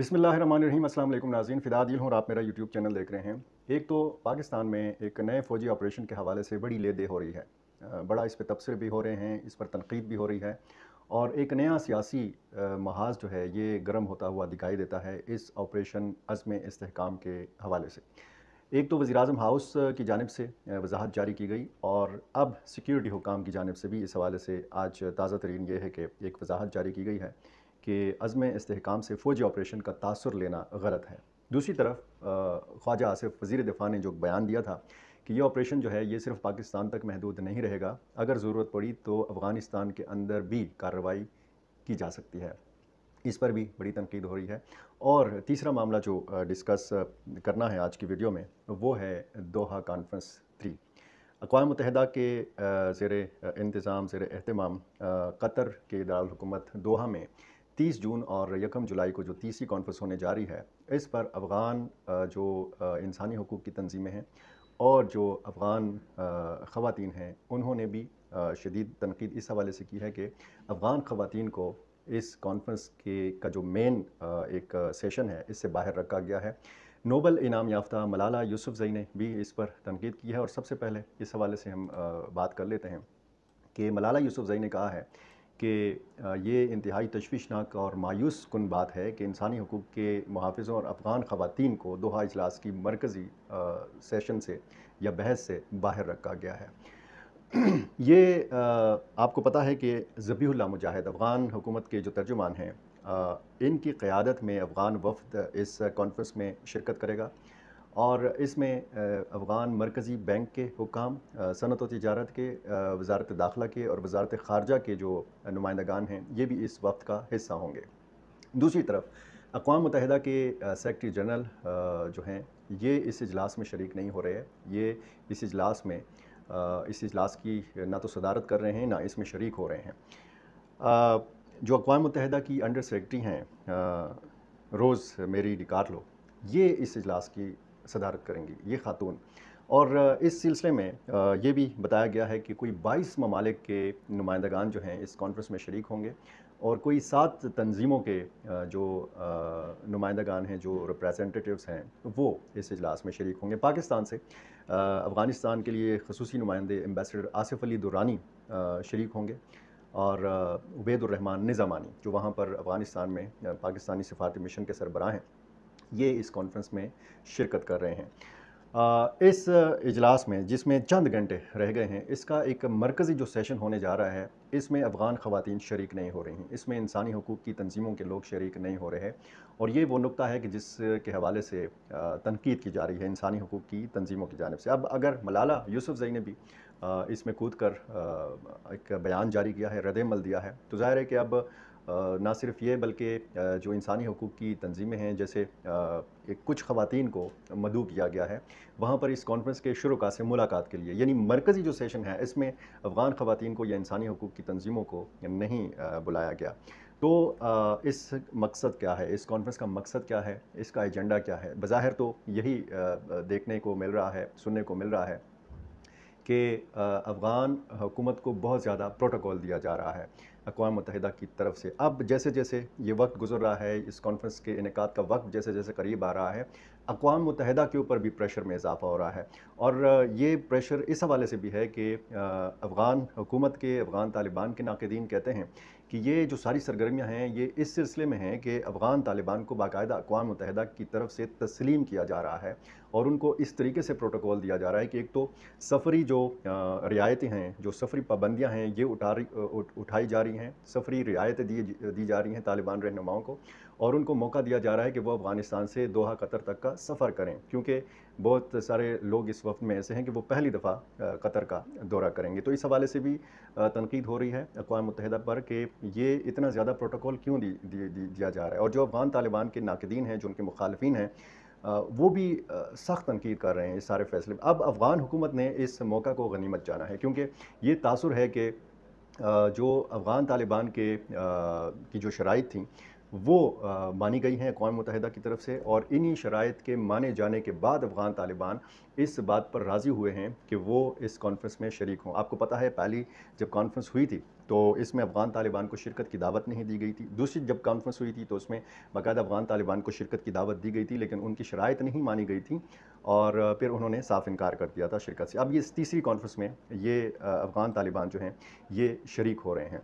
بسم اللہ الرحمن الرحیم السلام علیکم ناظرین فدا دل ہوں اور آپ میرا یوٹیوب چینل دیکھ رہے ہیں ایک تو پاکستان میں ایک نئے فوجی آپریشن کے حوالے سے بڑی لے دے ہو رہی ہے بڑا اس پہ تبصر بھی ہو رہے ہیں اس پر تنقید بھی ہو رہی ہے اور ایک نیا سیاسی محاذ جو ہے یہ گرم ہوتا ہوا دکھائی دیتا ہے اس آپریشن عزم استحکام کے حوالے سے ایک تو وزیراعظم ہاؤس کی جانب سے وضاحت جاری کی گئی اور اب سیکیورٹی حکام کی جانب سے بھی اس حوالے سے آج تازہ ترین یہ ہے کہ ایک وضاحت جاری کی گئی ہے کہ عزم استحکام سے فوجی آپریشن کا تاثر لینا غلط ہے دوسری طرف خواجہ آصف وزیر دفاع نے جو بیان دیا تھا کہ یہ آپریشن جو ہے یہ صرف پاکستان تک محدود نہیں رہے گا اگر ضرورت پڑی تو افغانستان کے اندر بھی کارروائی کی جا سکتی ہے اس پر بھی بڑی تنقید ہو رہی ہے اور تیسرا معاملہ جو ڈسکس کرنا ہے آج کی ویڈیو میں وہ ہے دوہا کانفرنس تھری اقوام متحدہ کے زیر انتظام زیر اہتمام قطر کے دارالحکومت دوحہ میں تیس جون اور یکم جولائی کو جو تیسری کانفرنس ہونے جاری ہے اس پر افغان جو انسانی حقوق کی تنظیمیں ہیں اور جو افغان خواتین ہیں انہوں نے بھی شدید تنقید اس حوالے سے کی ہے کہ افغان خواتین کو اس کانفرنس کے کا جو مین ایک سیشن ہے اس سے باہر رکھا گیا ہے نوبل انعام یافتہ ملالہ یوسف زئی نے بھی اس پر تنقید کی ہے اور سب سے پہلے اس حوالے سے ہم بات کر لیتے ہیں کہ ملالہ یوسف زئی نے کہا ہے کہ یہ انتہائی تشویشناک اور مایوس کن بات ہے کہ انسانی حقوق کے محافظوں اور افغان خواتین کو دوہا اجلاس کی مرکزی سیشن سے یا بحث سے باہر رکھا گیا ہے یہ آپ کو پتہ ہے کہ ضبی اللہ مجاہد افغان حکومت کے جو ترجمان ہیں ان کی قیادت میں افغان وفد اس کانفرنس میں شرکت کرے گا اور اس میں افغان مرکزی بینک کے حکام صنعت و تجارت کے وزارت داخلہ کے اور وزارت خارجہ کے جو نمائندگان ہیں یہ بھی اس وقت کا حصہ ہوں گے دوسری طرف اقوام متحدہ کے سیکٹری جنرل جو ہیں یہ اس اجلاس میں شریک نہیں ہو رہے یہ اس اجلاس میں اس اجلاس کی نہ تو صدارت کر رہے ہیں نہ اس میں شریک ہو رہے ہیں جو اقوام متحدہ کی انڈر سیکٹری ہیں روز میری نکار یہ اس اجلاس کی صدارت کریں گی یہ خاتون اور اس سلسلے میں یہ بھی بتایا گیا ہے کہ کوئی بائیس ممالک کے نمائندگان جو ہیں اس کانفرنس میں شریک ہوں گے اور کوئی سات تنظیموں کے جو نمائندگان ہیں جو ریپریزنٹیٹیوز ہیں وہ اس اجلاس میں شریک ہوں گے پاکستان سے افغانستان کے لیے خصوصی نمائندے امبیسیڈر آصف علی دورانی شریک ہوں گے اور عبید الرحمان نظامانی جو وہاں پر افغانستان میں پاکستانی سفارتی مشن کے سربراہ ہیں یہ اس کانفرنس میں شرکت کر رہے ہیں اس اجلاس میں جس میں چند گھنٹے رہ گئے ہیں اس کا ایک مرکزی جو سیشن ہونے جا رہا ہے اس میں افغان خواتین شریک نہیں ہو رہی ہیں اس میں انسانی حقوق کی تنظیموں کے لوگ شریک نہیں ہو رہے ہیں اور یہ وہ نقطہ ہے کہ جس کے حوالے سے تنقید کی جا رہی ہے انسانی حقوق کی تنظیموں کی جانب سے اب اگر ملالہ یوسف زئی نے بھی اس میں کود کر ایک بیان جاری کیا ہے عمل دیا ہے تو ظاہر ہے کہ اب نہ صرف یہ بلکہ جو انسانی حقوق کی تنظیمیں ہیں جیسے ایک کچھ خواتین کو مدعو کیا گیا ہے وہاں پر اس کانفرنس کے کا سے ملاقات کے لیے یعنی مرکزی جو سیشن ہے اس میں افغان خواتین کو یا انسانی حقوق کی تنظیموں کو نہیں بلایا گیا تو اس مقصد کیا ہے اس کانفرنس کا مقصد کیا ہے اس کا ایجنڈا کیا ہے بظاہر تو یہی دیکھنے کو مل رہا ہے سننے کو مل رہا ہے کہ افغان حکومت کو بہت زیادہ پروٹوکول دیا جا رہا ہے اقوام متحدہ کی طرف سے اب جیسے جیسے یہ وقت گزر رہا ہے اس کانفرنس کے انعقاد کا وقت جیسے جیسے قریب آ رہا ہے اقوام متحدہ کے اوپر بھی پریشر میں اضافہ ہو رہا ہے اور یہ پریشر اس حوالے سے بھی ہے کہ افغان حکومت کے افغان طالبان کے ناقدین کہتے ہیں کہ یہ جو ساری سرگرمیاں ہیں یہ اس سلسلے میں ہیں کہ افغان طالبان کو باقاعدہ اقوام متحدہ کی طرف سے تسلیم کیا جا رہا ہے اور ان کو اس طریقے سے پروٹوکول دیا جا رہا ہے کہ ایک تو سفری جو رعایتیں ہیں جو سفری پابندیاں ہیں یہ اٹھا اٹھائی جا رہی ہیں سفری رعایتیں دی دی جا رہی ہیں طالبان رہنماؤں کو اور ان کو موقع دیا جا رہا ہے کہ وہ افغانستان سے دوحہ قطر تک کا سفر کریں کیونکہ بہت سارے لوگ اس وقت میں ایسے ہیں کہ وہ پہلی دفعہ قطر کا دورہ کریں گے تو اس حوالے سے بھی تنقید ہو رہی ہے اقوام متحدہ پر کہ یہ اتنا زیادہ پروٹوکول کیوں دی دیا جا رہا ہے اور جو افغان طالبان کے ناقدین ہیں جو ان کے مخالفین ہیں وہ بھی سخت تنقید کر رہے ہیں اس سارے فیصلے اب افغان حکومت نے اس موقع کو غنیمت جانا ہے کیونکہ یہ تاثر ہے کہ جو افغان طالبان کے کی جو شرائط تھیں وہ مانی گئی ہیں اقوام متحدہ کی طرف سے اور انہی شرائط کے مانے جانے کے بعد افغان طالبان اس بات پر راضی ہوئے ہیں کہ وہ اس کانفرنس میں شریک ہوں آپ کو پتہ ہے پہلی جب کانفرنس ہوئی تھی تو اس میں افغان طالبان کو شرکت کی دعوت نہیں دی گئی تھی دوسری جب کانفرنس ہوئی تھی تو اس میں باقاعدہ افغان طالبان کو شرکت کی دعوت دی گئی تھی لیکن ان کی شرائط نہیں مانی گئی تھی اور پھر انہوں نے صاف انکار کر دیا تھا شرکت سے اب یہ تیسری کانفرنس میں یہ افغان طالبان جو ہیں یہ شریک ہو رہے ہیں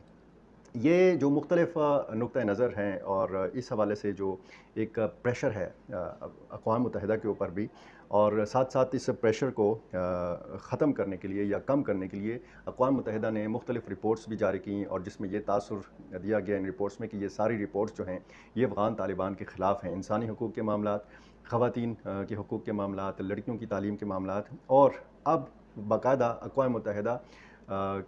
یہ جو مختلف نقطہ نظر ہیں اور اس حوالے سے جو ایک پریشر ہے اقوام متحدہ کے اوپر بھی اور ساتھ ساتھ اس پریشر کو ختم کرنے کے لیے یا کم کرنے کے لیے اقوام متحدہ نے مختلف رپورٹس بھی جاری کیں اور جس میں یہ تاثر دیا گیا ان رپورٹس میں کہ یہ ساری رپورٹس جو ہیں یہ افغان طالبان کے خلاف ہیں انسانی حقوق کے معاملات خواتین کے حقوق کے معاملات لڑکیوں کی تعلیم کے معاملات اور اب باقاعدہ اقوام متحدہ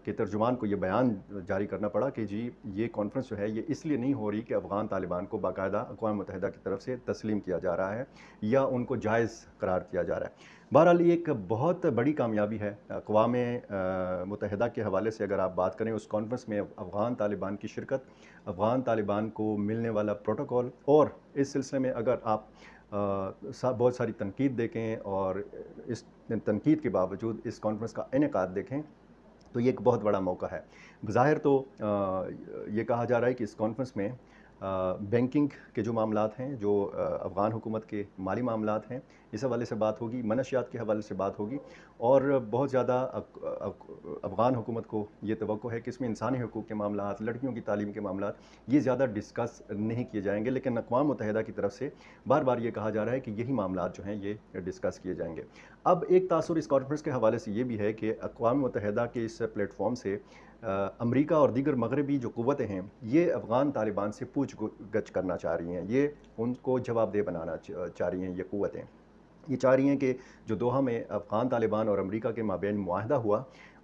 کے ترجمان کو یہ بیان جاری کرنا پڑا کہ جی یہ کانفرنس جو ہے یہ اس لیے نہیں ہو رہی کہ افغان طالبان کو باقاعدہ اقوام متحدہ کی طرف سے تسلیم کیا جا رہا ہے یا ان کو جائز قرار دیا جا رہا ہے بہرحال یہ ایک بہت بڑی کامیابی ہے اقوام متحدہ کے حوالے سے اگر آپ بات کریں اس کانفرنس میں افغان طالبان کی شرکت افغان طالبان کو ملنے والا پروٹوکول اور اس سلسلے میں اگر آپ بہت ساری تنقید دیکھیں اور اس تنقید کے باوجود اس کانفرنس کا انعقاد دیکھیں تو یہ ایک بہت بڑا موقع ہے بظاہر تو یہ کہا جا رہا ہے کہ اس کانفرنس میں بینکنگ کے جو معاملات ہیں جو افغان حکومت کے مالی معاملات ہیں اس حوالے سے بات ہوگی منشیات کے حوالے سے بات ہوگی اور بہت زیادہ افغان حکومت کو یہ توقع ہے کہ اس میں انسانی حقوق کے معاملات لڑکیوں کی تعلیم کے معاملات یہ زیادہ ڈسکس نہیں کیے جائیں گے لیکن اقوام متحدہ کی طرف سے بار بار یہ کہا جا رہا ہے کہ یہی معاملات جو ہیں یہ ڈسکس کیے جائیں گے اب ایک تاثر اس کانفرنس کے حوالے سے یہ بھی ہے کہ اقوام متحدہ کے اس پلیٹ فارم سے امریکہ اور دیگر مغربی جو قوتیں ہیں یہ افغان طالبان سے پوچھ گچھ کرنا چاہ رہی ہیں یہ ان کو جواب دہ بنانا چاہ رہی ہیں یہ قوتیں یہ چاہ رہی ہیں کہ جو دوحہ میں افغان طالبان اور امریکہ کے مابین معاہدہ ہوا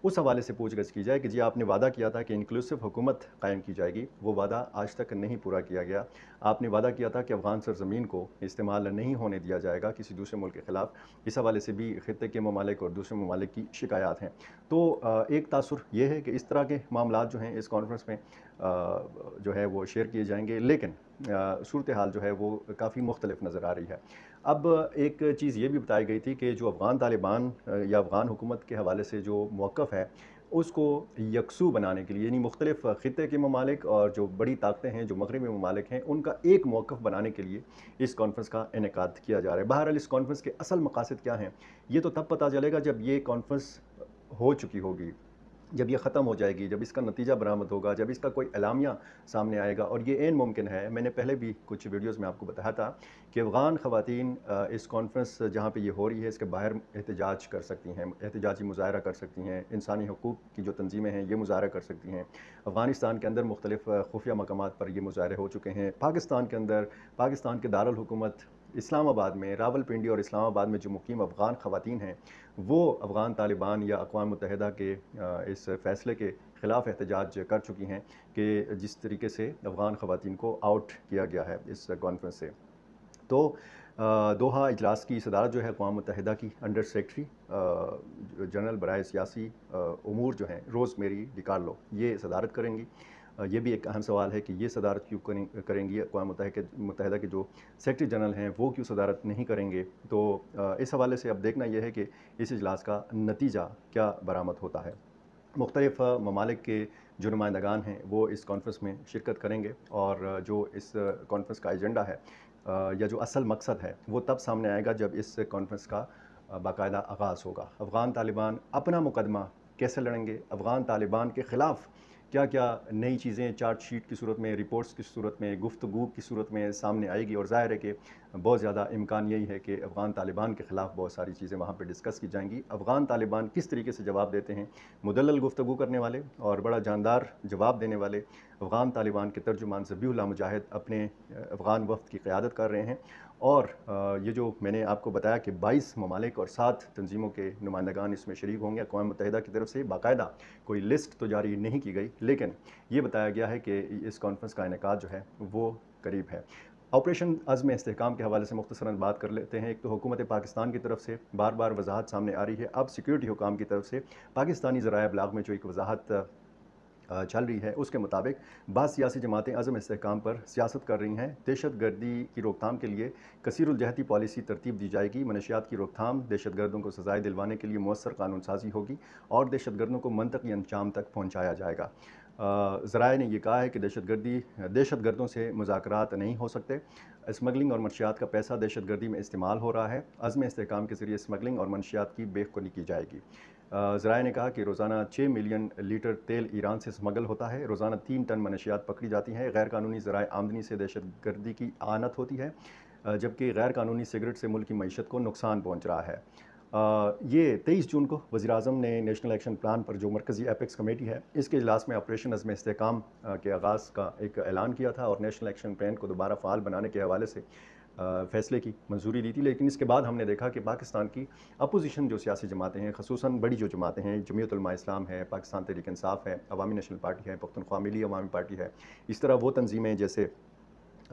اس حوالے سے پوچھ گچھ کی جائے کہ جی آپ نے وعدہ کیا تھا کہ انکلوسیو حکومت قائم کی جائے گی وہ وعدہ آج تک نہیں پورا کیا گیا آپ نے وعدہ کیا تھا کہ افغان سرزمین کو استعمال نہیں ہونے دیا جائے گا کسی دوسرے ملک کے خلاف اس حوالے سے بھی خطے کے ممالک اور دوسرے ممالک کی شکایات ہیں تو ایک تاثر یہ ہے کہ اس طرح کے معاملات جو ہیں اس کانفرنس میں جو ہے وہ شیئر کیے جائیں گے لیکن صورتحال جو ہے وہ کافی مختلف نظر آ رہی ہے اب ایک چیز یہ بھی بتائی گئی تھی کہ جو افغان طالبان یا افغان حکومت کے حوالے سے جو موقف ہے اس کو یکسو بنانے کے لیے یعنی مختلف خطے کے ممالک اور جو بڑی طاقتیں ہیں جو مغربی ممالک ہیں ان کا ایک موقف بنانے کے لیے اس کانفرنس کا انعقاد کیا جا رہا ہے بہرحال اس کانفرنس کے اصل مقاصد کیا ہیں یہ تو تب پتہ چلے گا جب یہ کانفرنس ہو چکی ہوگی جب یہ ختم ہو جائے گی جب اس کا نتیجہ برآمد ہوگا جب اس کا کوئی اعلامیہ سامنے آئے گا اور یہ عین ممکن ہے میں نے پہلے بھی کچھ ویڈیوز میں آپ کو بتایا تھا کہ افغان خواتین اس کانفرنس جہاں پہ یہ ہو رہی ہے اس کے باہر احتجاج کر سکتی ہیں احتجاجی مظاہرہ کر سکتی ہیں انسانی حقوق کی جو تنظیمیں ہیں یہ مظاہرہ کر سکتی ہیں افغانستان کے اندر مختلف خفیہ مقامات پر یہ مظاہرے ہو چکے ہیں پاکستان کے اندر پاکستان کے دارالحکومت اسلام آباد میں راول پنڈی اور اسلام آباد میں جو مقیم افغان خواتین ہیں وہ افغان طالبان یا اقوام متحدہ کے اس فیصلے کے خلاف احتجاج کر چکی ہیں کہ جس طریقے سے افغان خواتین کو آؤٹ کیا گیا ہے اس کانفرنس سے تو دوہا اجلاس کی صدارت جو ہے اقوام متحدہ کی انڈر سیکٹری جنرل برائے سیاسی امور جو ہیں روز میری ڈکارلو لو یہ صدارت کریں گی یہ بھی ایک اہم سوال ہے کہ یہ صدارت کیوں کریں گی اقوام متحدہ متحدہ کے جو سیکٹری جنرل ہیں وہ کیوں صدارت نہیں کریں گے تو اس حوالے سے اب دیکھنا یہ ہے کہ اس اجلاس کا نتیجہ کیا برآمد ہوتا ہے مختلف ممالک کے جو نمائندگان ہیں وہ اس کانفرنس میں شرکت کریں گے اور جو اس کانفرنس کا ایجنڈا ہے یا جو اصل مقصد ہے وہ تب سامنے آئے گا جب اس کانفرنس کا باقاعدہ آغاز ہوگا افغان طالبان اپنا مقدمہ کیسے لڑیں گے افغان طالبان کے خلاف کیا کیا نئی چیزیں چارٹ شیٹ کی صورت میں رپورٹس کی صورت میں گفتگو کی صورت میں سامنے آئے گی اور ظاہر ہے کہ بہت زیادہ امکان یہی ہے کہ افغان طالبان کے خلاف بہت ساری چیزیں وہاں پہ ڈسکس کی جائیں گی افغان طالبان کس طریقے سے جواب دیتے ہیں مدلل گفتگو کرنے والے اور بڑا جاندار جواب دینے والے افغان طالبان کے ترجمان ذبی اللہ مجاہد اپنے افغان وفد کی قیادت کر رہے ہیں اور یہ جو میں نے آپ کو بتایا کہ بائیس ممالک اور سات تنظیموں کے نمائندگان اس میں شریک ہوں گے اقوام متحدہ کی طرف سے باقاعدہ کوئی لسٹ تو جاری نہیں کی گئی لیکن یہ بتایا گیا ہے کہ اس کانفرنس کا انعقاد جو ہے وہ قریب ہے آپریشن عزم استحکام کے حوالے سے مختصراً بات کر لیتے ہیں ایک تو حکومت پاکستان کی طرف سے بار بار وضاحت سامنے آ رہی ہے اب سیکیورٹی حکام کی طرف سے پاکستانی ذرائع ابلاغ میں جو ایک وضاحت چل رہی ہے اس کے مطابق بعض سیاسی جماعتیں عزم استحکام پر سیاست کر رہی ہیں دہشت گردی کی روک تھام کے لیے کثیر الجہتی پالیسی ترتیب دی جائے گی منشیات کی روک تھام دہشت گردوں کو سزائے دلوانے کے لیے مؤثر قانون سازی ہوگی اور دہشت گردوں کو منطقی انجام تک پہنچایا جائے گا ذرائع نے یہ کہا ہے کہ دہشت گردی دہشت گردوں سے مذاکرات نہیں ہو سکتے اسمگلنگ اور منشیات کا پیسہ دہشت گردی میں استعمال ہو رہا ہے عزم استحکام کے ذریعے اسمگلنگ اور منشیات کی کنی کی جائے گی ذرائع نے کہا کہ روزانہ چھ ملین لیٹر تیل ایران سے اسمگل ہوتا ہے روزانہ تین ٹن منشیات پکڑی جاتی ہیں غیر قانونی ذرائع آمدنی سے دہشت گردی کی آنت ہوتی ہے جبکہ غیر قانونی سگریٹ سے ملک کی معیشت کو نقصان پہنچ رہا ہے یہ تیئیس جون کو وزیر اعظم نے نیشنل ایکشن پلان پر جو مرکزی اپیکس کمیٹی ہے اس کے اجلاس میں آپریشن ازم استحکام کے آغاز کا ایک اعلان کیا تھا اور نیشنل ایکشن پلان کو دوبارہ فعال بنانے کے حوالے سے فیصلے کی منظوری دی تھی لیکن اس کے بعد ہم نے دیکھا کہ پاکستان کی اپوزیشن جو سیاسی جماعتیں ہیں خصوصاً بڑی جو جماعتیں ہیں جمعیت علماء اسلام ہے پاکستان تحریک انصاف ہے عوامی نیشنل پارٹی ہے ملی عوامی پارٹی ہے اس طرح وہ تنظیمیں جیسے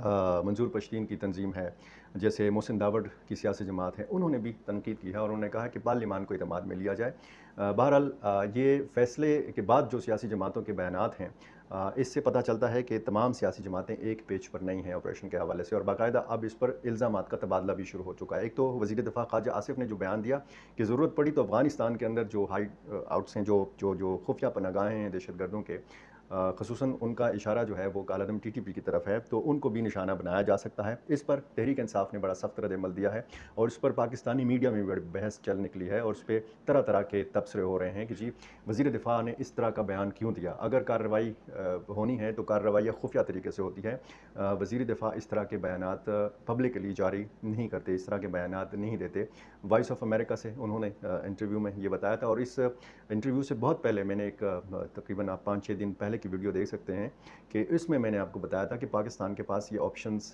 منظور پشتین کی تنظیم ہے جیسے محسن داوڑ کی سیاسی جماعت ہے انہوں نے بھی تنقید کی ہے اور انہوں نے کہا کہ پارلیمان کو اعتماد میں لیا جائے بہرحال یہ فیصلے کے بعد جو سیاسی جماعتوں کے بیانات ہیں اس سے پتہ چلتا ہے کہ تمام سیاسی جماعتیں ایک پیج پر نہیں ہیں آپریشن کے حوالے سے اور باقاعدہ اب اس پر الزامات کا تبادلہ بھی شروع ہو چکا ہے ایک تو وزیر دفاع خواجہ آصف نے جو بیان دیا کہ ضرورت پڑی تو افغانستان کے اندر جو ہائٹ آؤٹس ہیں جو جو جو خفیہ پنگاہیں ہیں دہشت گردوں کے خصوصاً ان کا اشارہ جو ہے وہ کالعدم ٹی ٹی پی کی طرف ہے تو ان کو بھی نشانہ بنایا جا سکتا ہے اس پر تحریک انصاف نے بڑا سخت رد عمل دیا ہے اور اس پر پاکستانی میڈیا میں بڑی بحث چل نکلی ہے اور اس پہ طرح طرح کے تبصرے ہو رہے ہیں کہ جی وزیر دفاع نے اس طرح کا بیان کیوں دیا اگر کارروائی ہونی ہے تو کارروائیاں خفیہ طریقے سے ہوتی ہے وزیر دفاع اس طرح کے بیانات پبلکلی جاری نہیں کرتے اس طرح کے بیانات نہیں دیتے وائس آف امریکہ سے انہوں نے انٹرویو میں یہ بتایا تھا اور اس انٹرویو سے بہت پہلے میں نے ایک تقریباً آپ پانچ چھ دن پہلے کی ویڈیو دیکھ سکتے ہیں کہ اس میں میں نے آپ کو بتایا تھا کہ پاکستان کے پاس یہ آپشنز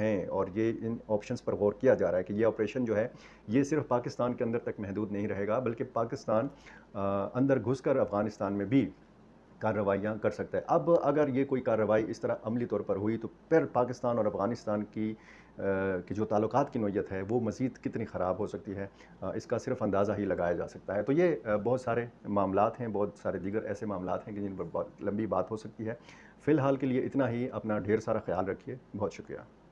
ہیں اور یہ ان آپشنز پر غور کیا جا رہا ہے کہ یہ آپریشن جو ہے یہ صرف پاکستان کے اندر تک محدود نہیں رہے گا بلکہ پاکستان اندر گھس کر افغانستان میں بھی کارروائیاں کر سکتا ہے اب اگر یہ کوئی کارروائی اس طرح عملی طور پر ہوئی تو پھر پاکستان اور افغانستان کی کہ جو تعلقات کی نوعیت ہے وہ مزید کتنی خراب ہو سکتی ہے اس کا صرف اندازہ ہی لگایا جا سکتا ہے تو یہ بہت سارے معاملات ہیں بہت سارے دیگر ایسے معاملات ہیں کہ جن پر بہت لمبی بات ہو سکتی ہے فی الحال کے لیے اتنا ہی اپنا ڈھیر سارا خیال رکھیے بہت شکریہ